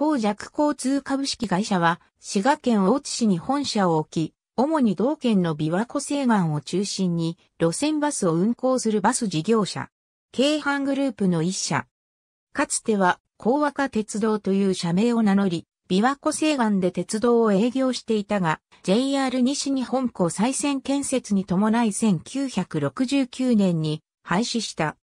高弱交通株式会社は、滋賀県大津市に本社を置き、主に同県の琵琶湖西岸を中心に、路線バスを運行するバス事業者。京阪グループの一社。かつては、高和歌鉄道という社名を名乗り、琵琶湖西岸で鉄道を営業していたが、JR 西日本港再線建設に伴い1969年に廃止した。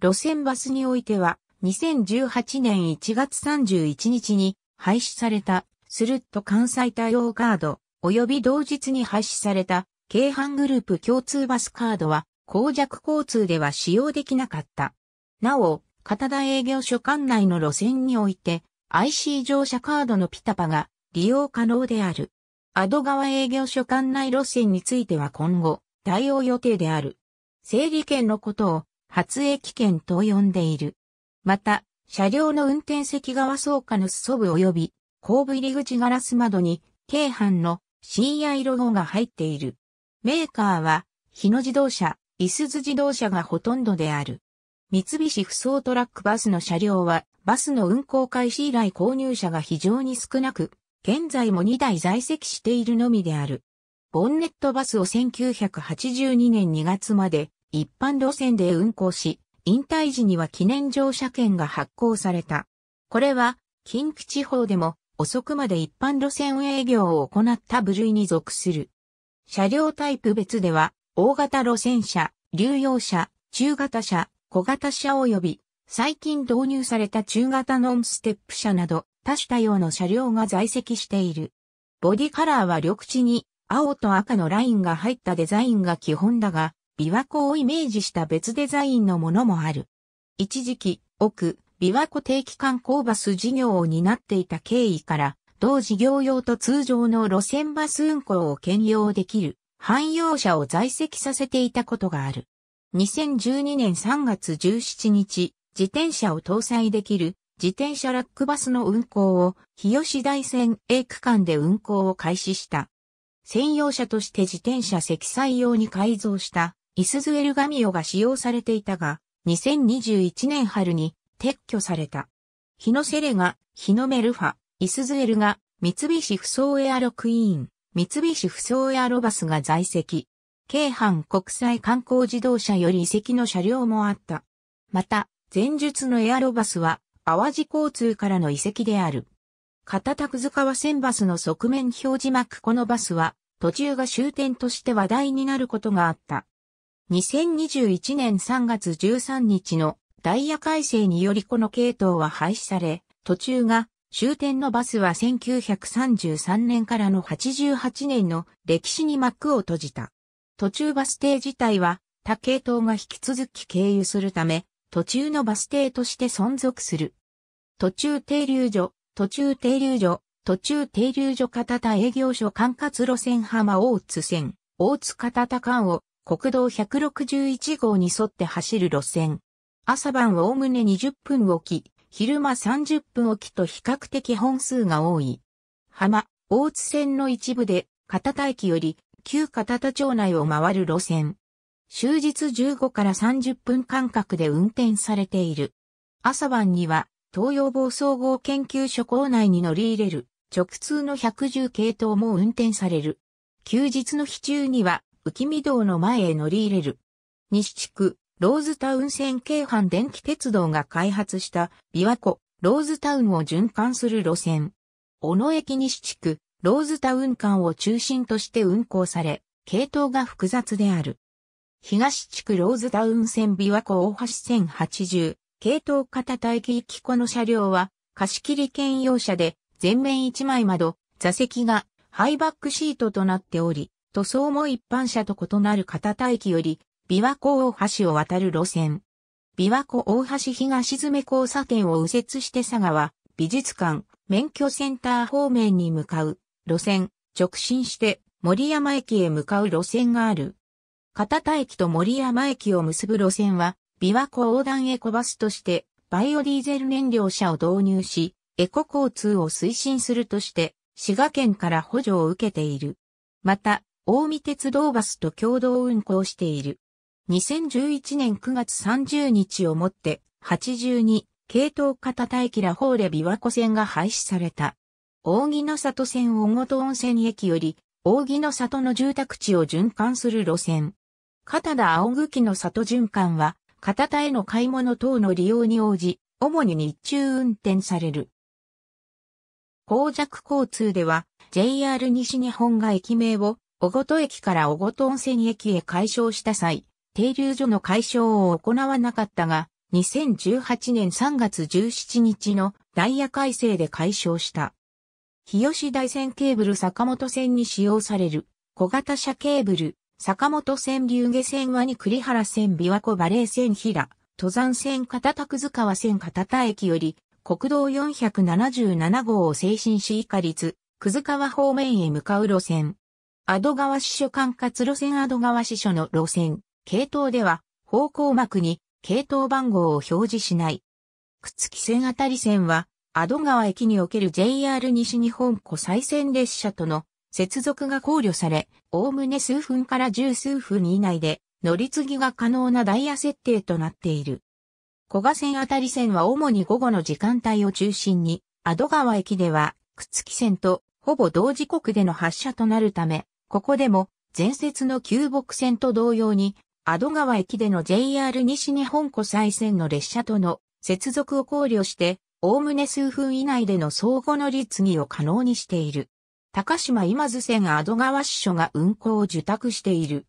路線バスにおいては、2018年1月31日に廃止されたスルッと関西対応カード及び同日に廃止された京阪グループ共通バスカードは公弱交通では使用できなかった。なお、片田営業所管内の路線において IC 乗車カードのピタパが利用可能である。アド川営業所管内路線については今後対応予定である。整理券のことを発駅券と呼んでいる。また、車両の運転席側倉下の裾部及び後部入り口ガラス窓に、京阪の CI ロゴが入っている。メーカーは、日野自動車、いす津自動車がほとんどである。三菱不走トラックバスの車両は、バスの運行開始以来購入者が非常に少なく、現在も2台在籍しているのみである。ボンネットバスを1982年2月まで一般路線で運行し、引退時には記念乗車券が発行された。これは、近畿地方でも遅くまで一般路線営業を行った部類に属する。車両タイプ別では、大型路線車、流用車、中型車、小型車及び、最近導入された中型ノンステップ車など、多種多様の車両が在籍している。ボディカラーは緑地に青と赤のラインが入ったデザインが基本だが、琵琶湖をイメージした別デザインのものもある。一時期、奥、琵琶湖定期観光バス事業を担っていた経緯から、同事業用と通常の路線バス運行を兼用できる、汎用車を在籍させていたことがある。2012年3月17日、自転車を搭載できる自転車ラックバスの運行を日吉大線 A 区間で運行を開始した。専用車として自転車積載用に改造したイスズエルガミオが使用されていたが、2021年春に撤去された。日ノセレが、日ノメルファ、イスズエルが、三菱不走エアロクイーン、三菱不走エアロバスが在籍。京阪国際観光自動車より移籍の車両もあった。また、前述のエアロバスは、淡路交通からの移籍である。片田塚は線バスの側面表示幕このバスは、途中が終点として話題になることがあった。2021年3月13日のダイヤ改正によりこの系統は廃止され、途中が終点のバスは1933年からの88年の歴史に幕を閉じた。途中バス停自体は他系統が引き続き経由するため、途中のバス停として存続する。途中停留所、途中停留所、途中停留所片田営業所管轄路線浜大津線、大津片田間を国道161号に沿って走る路線。朝晩はおおむね20分置き、昼間30分置きと比較的本数が多い。浜、大津線の一部で、片田駅より旧片田町内を回る路線。終日15から30分間隔で運転されている。朝晩には東洋防総合研究所構内に乗り入れる直通の110系統も運転される。休日の日中には浮見道の前へ乗り入れる。西地区、ローズタウン線京阪電気鉄道が開発した琵琶湖、ローズタウンを循環する路線。小野駅西地区、ローズタウン間を中心として運行され、系統が複雑である。東地区ローズタウン線琵琶湖大橋線80、系統片待機行きこの車両は、貸切兼用車で、前面一枚窓、座席がハイバックシートとなっており、塗装も一般車と異なる片田駅より、琵琶湖大橋を渡る路線。琵琶湖大橋東詰交差点を右折して佐川、美術館、免許センター方面に向かう路線、直進して森山駅へ向かう路線がある。片田駅と森山駅を結ぶ路線は、琵琶湖横断エコバスとして、バイオディーゼル燃料車を導入し、エコ交通を推進するとして、滋賀県から補助を受けている。また、大見鉄道バスと共同運行している。2011年9月30日をもって、82系統片田駅ラホーレ琵琶湖線が廃止された。大木の里線大本温泉駅より、大木の里の住宅地を循環する路線。片田青茎の里循環は、片田への買い物等の利用に応じ、主に日中運転される。公弱交通では、JR 西日本が駅名を小琴駅から小琴温泉駅へ解消した際、停留所の解消を行わなかったが、2018年3月17日のダイヤ改正で解消した。日吉大線ケーブル坂本線に使用される小型車ケーブル、坂本線竜下線はに栗原線琵琶湖バレー線平、登山線片田ず川線片田駅より国道477号を静神し以下率、くず川方面へ向かう路線。アド川支所管轄路線アド川支所の路線、系統では、方向幕に系統番号を表示しない。くつき線あたり線は、アド川駅における JR 西日本湖西線列車との接続が考慮され、おおむね数分から十数分以内で乗り継ぎが可能なダイヤ設定となっている。小賀線あたり線は主に午後の時間帯を中心に、アド川駅では、くつき線とほぼ同時刻での発車となるため、ここでも前節の旧木線と同様に、アド川駅での JR 西日本湖西線の列車との接続を考慮して、おおむね数分以内での相互乗り継ぎを可能にしている。高島今津線アド川支所が運行を受託している。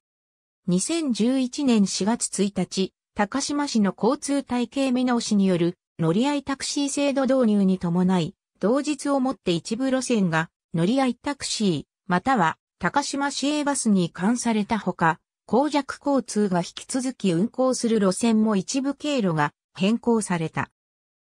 2011年4月1日、高島市の交通体系見直しによる乗り合いタクシー制度導入に伴い、同日をもって一部路線が乗り合いタクシー、または高島市営バスに関されたほか、公弱交通が引き続き運行する路線も一部経路が変更された。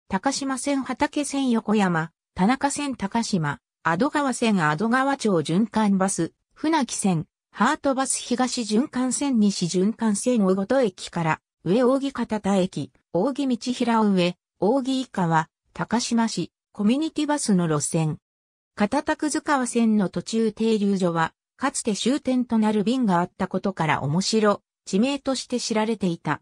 高島線畑線横山、田中線高島、阿戸川線阿戸川町循環バス、船木線、ハートバス東循環線西循環線大本駅から、上扇片田駅、扇道平上、扇下は、高島市、コミュニティバスの路線。片田ず川線の途中停留所は、かつて終点となる便があったことから面白、地名として知られていた。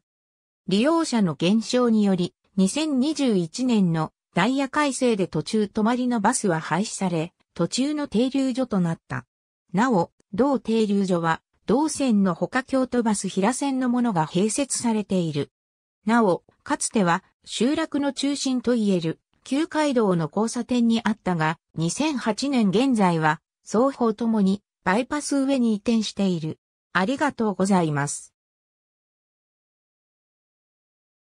利用者の減少により、2021年のダイヤ改正で途中止まりのバスは廃止され、途中の停留所となった。なお、同停留所は、同線の他京都バス平線のものが併設されている。なお、かつては、集落の中心といえる、旧街道の交差点にあったが、2008年現在は、双方ともにバイパス上に移転している。ありがとうございます。